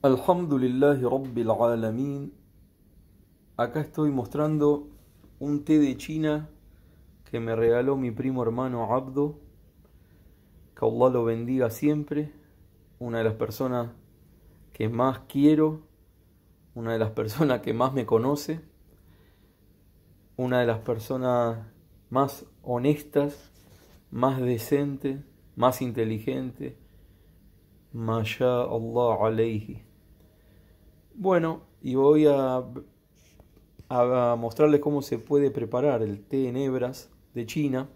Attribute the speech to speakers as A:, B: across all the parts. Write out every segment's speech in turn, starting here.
A: Alhamdulillahi Rabbil Alameen Acá estoy mostrando un té de China que me regaló mi primo hermano Abdo. Que Allah lo bendiga siempre. Una de las personas que más quiero. Una de las personas que más me conoce. Una de las personas más honestas, más decente, más inteligente. Masha Allah alayhi. Bueno, y voy a, mostrarles cómo se puede preparar el té en hebras de China.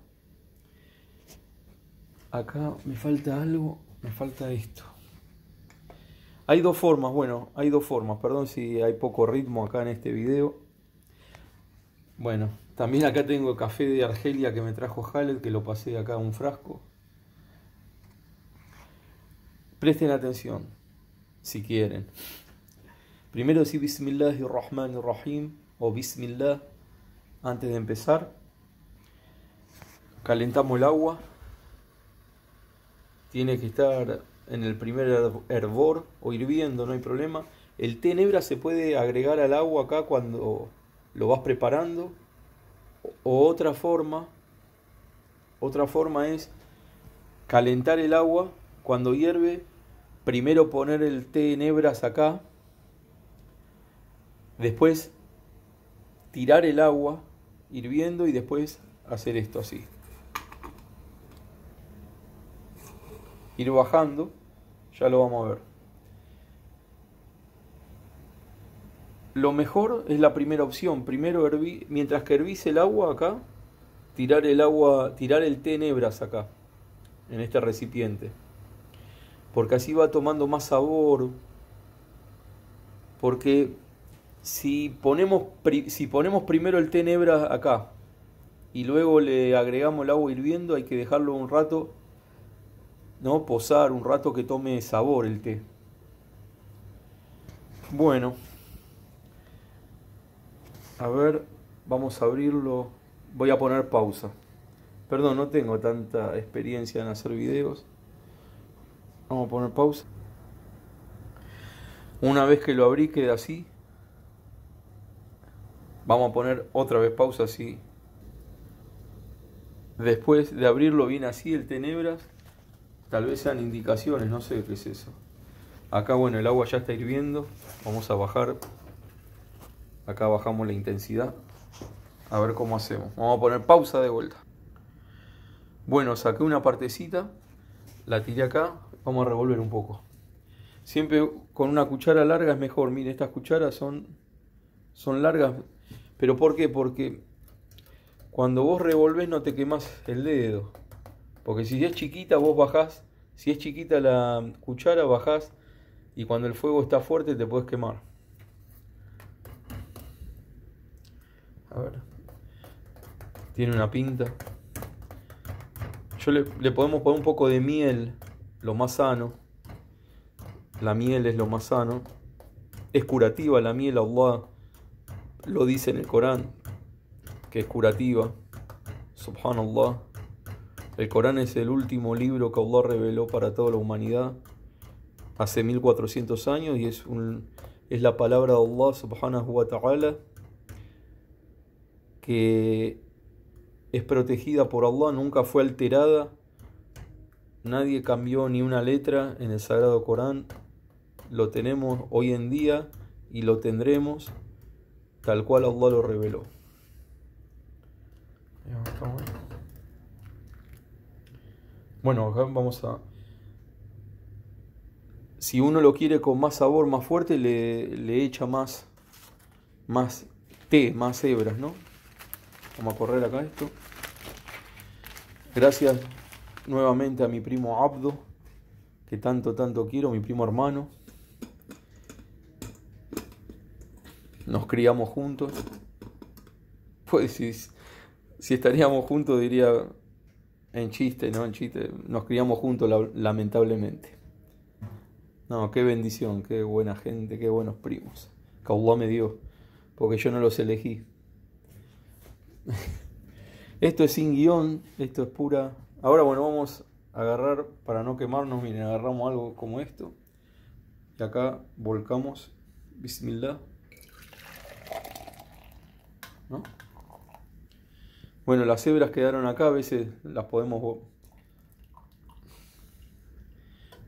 A: Acá me falta algo, me falta esto. Hay dos formas, bueno, hay dos formas, perdón si hay poco ritmo acá en este video. Bueno, también acá tengo café de Argelia que me trajo Hallet, que lo pasé acá a un frasco. Presten atención, si quieren. Primero decir Rahim o Bismillah antes de empezar. Calentamos el agua. Tiene que estar en el primer hervor o hirviendo, no hay problema. El té nebra se puede agregar al agua acá cuando lo vas preparando. O otra forma, otra forma es calentar el agua cuando hierve. Primero poner el té hebras acá Después tirar el agua hirviendo y después hacer esto así. Ir bajando, ya lo vamos a ver. Lo mejor es la primera opción. Primero hervir. mientras que hervís el agua acá, tirar el agua, tirar el té en acá, en este recipiente. Porque así va tomando más sabor. Porque si ponemos, si ponemos primero el tenebra acá y luego le agregamos el agua hirviendo, hay que dejarlo un rato, ¿no? Posar un rato que tome sabor el té. Bueno, a ver, vamos a abrirlo. Voy a poner pausa. Perdón, no tengo tanta experiencia en hacer videos. Vamos a poner pausa. Una vez que lo abrí queda así. Vamos a poner otra vez pausa así. Después de abrirlo bien así, el tenebras, tal vez sean indicaciones, no sé qué es eso. Acá, bueno, el agua ya está hirviendo. Vamos a bajar. Acá bajamos la intensidad. A ver cómo hacemos. Vamos a poner pausa de vuelta. Bueno, saqué una partecita. La tiré acá. Vamos a revolver un poco. Siempre con una cuchara larga es mejor. Miren, estas cucharas son, son largas. ¿Pero por qué? Porque cuando vos revolves no te quemas el dedo. Porque si es chiquita, vos bajás. Si es chiquita la cuchara, bajás. Y cuando el fuego está fuerte, te puedes quemar. A ver. Tiene una pinta. Yo le, podemos poner un poco de miel, lo más sano. La miel es lo más sano. Es curativa la miel, Allah lo dice en el Corán, que es curativa. Subhanallah. El Corán es el último libro que Allah reveló para toda la humanidad hace 1400 años y es, un, es la palabra de Allah subhanahu wa ta'ala que es protegida por Allah, nunca fue alterada. Nadie cambió ni una letra en el Sagrado Corán. Lo tenemos hoy en día y lo tendremos tal cual Allah lo reveló. Bueno, acá vamos a... Si uno lo quiere con más sabor, más fuerte, le, le echa más, más té, más hebras, ¿no? Vamos a correr acá esto. Gracias nuevamente a mi primo Abdo, que tanto, tanto quiero, mi primo hermano. nos criamos juntos. Pues si, estaríamos juntos diría en chiste, ¿no? En chiste, nos criamos juntos lamentablemente. No, qué bendición, qué buena gente, qué buenos primos. Que me dio, porque yo no los elegí. Esto es sin guión, esto es pura. Ahora, bueno, vamos a agarrar, para no quemarnos, miren, agarramos algo como esto. Y acá volcamos. Bismillah. Bueno, las hebras quedaron acá, a veces las podemos...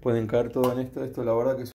A: Pueden caer todo en esto, esto la verdad que